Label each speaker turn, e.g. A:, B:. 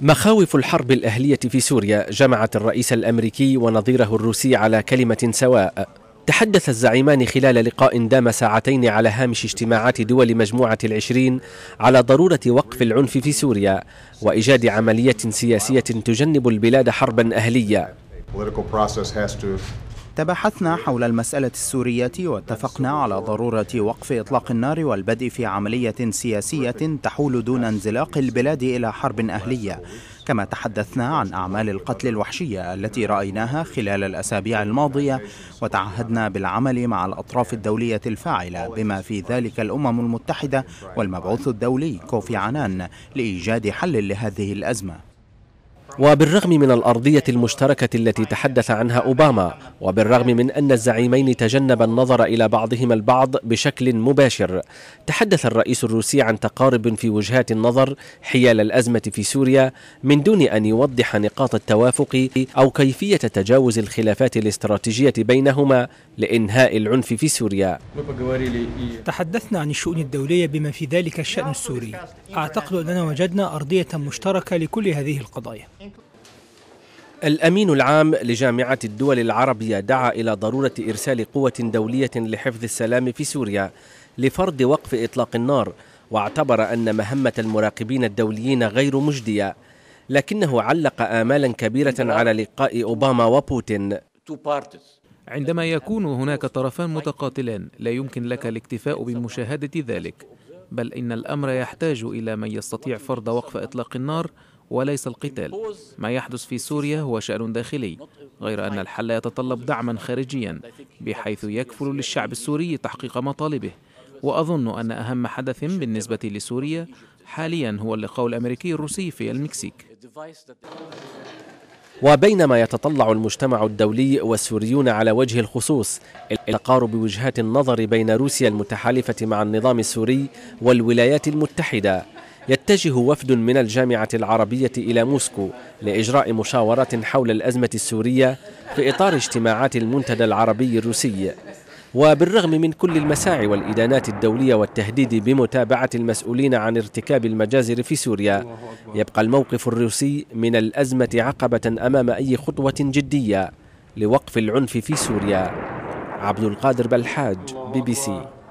A: مخاوف الحرب الأهلية في سوريا جمعت الرئيس الأمريكي ونظيره الروسي على كلمة سواء تحدث الزعيمان خلال لقاء دام ساعتين على هامش اجتماعات دول مجموعة العشرين على ضرورة وقف العنف في سوريا وإيجاد عملية سياسية تجنب البلاد حربا أهلية تباحثنا حول
B: المسألة السورية
A: واتفقنا على
B: ضرورة وقف إطلاق النار والبدء في عملية سياسية تحول دون انزلاق البلاد إلى حرب أهلية كما تحدثنا عن أعمال القتل الوحشية التي رأيناها خلال الأسابيع الماضية وتعهدنا بالعمل مع الأطراف الدولية الفاعلة بما في ذلك الأمم المتحدة والمبعوث الدولي كوفي عنان
A: لإيجاد حل لهذه الأزمة وبالرغم من الأرضية المشتركة التي تحدث عنها أوباما وبالرغم من أن الزعيمين تجنبا النظر إلى بعضهما البعض بشكل مباشر تحدث الرئيس الروسي عن تقارب في وجهات النظر حيال الأزمة في سوريا من دون أن يوضح نقاط التوافق أو كيفية تجاوز الخلافات الاستراتيجية بينهما لإنهاء العنف في سوريا
B: تحدثنا عن الشؤون الدولية بما في ذلك الشأن السوري أعتقد أننا وجدنا أرضية مشتركة لكل هذه القضايا
A: الأمين العام لجامعة الدول العربية دعا إلى ضرورة إرسال قوة دولية لحفظ السلام في سوريا لفرض وقف إطلاق النار واعتبر أن مهمة المراقبين الدوليين غير مجدية لكنه علق آمالا كبيرة على لقاء أوباما وبوتين
C: عندما يكون هناك طرفان متقاتلان لا يمكن لك الاكتفاء بمشاهدة ذلك بل إن الأمر يحتاج إلى من يستطيع فرض وقف إطلاق النار وليس القتال ما يحدث في سوريا هو شأن داخلي غير أن الحل يتطلب دعما خارجيا بحيث يكفل للشعب السوري تحقيق مطالبه وأظن أن أهم حدث بالنسبة لسوريا حاليا هو اللقاء الأمريكي الروسي في المكسيك
A: وبينما يتطلع المجتمع الدولي والسوريون على وجه الخصوص تقارب وجهات النظر بين روسيا المتحالفة مع النظام السوري والولايات المتحدة يتجه وفد من الجامعة العربية إلى موسكو لإجراء مشاورات حول الأزمة السورية في إطار اجتماعات المنتدى العربي الروسي وبالرغم من كل المساعي والإدانات الدولية والتهديد بمتابعة المسؤولين عن ارتكاب المجازر في سوريا يبقى الموقف الروسي من الأزمة عقبة أمام أي خطوة جدية لوقف العنف في سوريا عبد القادر بلحاج بي بي سي